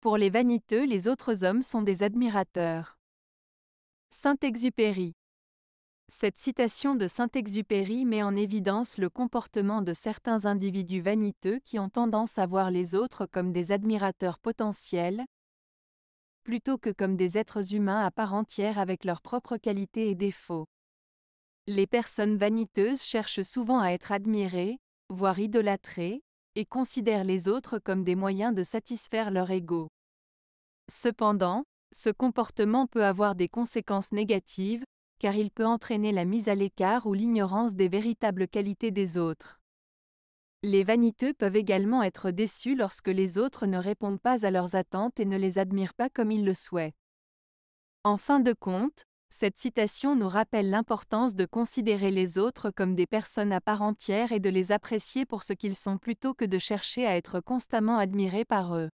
Pour les vaniteux, les autres hommes sont des admirateurs. Saint-Exupéry. Cette citation de Saint-Exupéry met en évidence le comportement de certains individus vaniteux qui ont tendance à voir les autres comme des admirateurs potentiels, plutôt que comme des êtres humains à part entière avec leurs propres qualités et défauts. Les personnes vaniteuses cherchent souvent à être admirées, voire idolâtrées, et considèrent les autres comme des moyens de satisfaire leur ego. Cependant, ce comportement peut avoir des conséquences négatives, car il peut entraîner la mise à l'écart ou l'ignorance des véritables qualités des autres. Les vaniteux peuvent également être déçus lorsque les autres ne répondent pas à leurs attentes et ne les admirent pas comme ils le souhaitent. En fin de compte, cette citation nous rappelle l'importance de considérer les autres comme des personnes à part entière et de les apprécier pour ce qu'ils sont plutôt que de chercher à être constamment admirés par eux.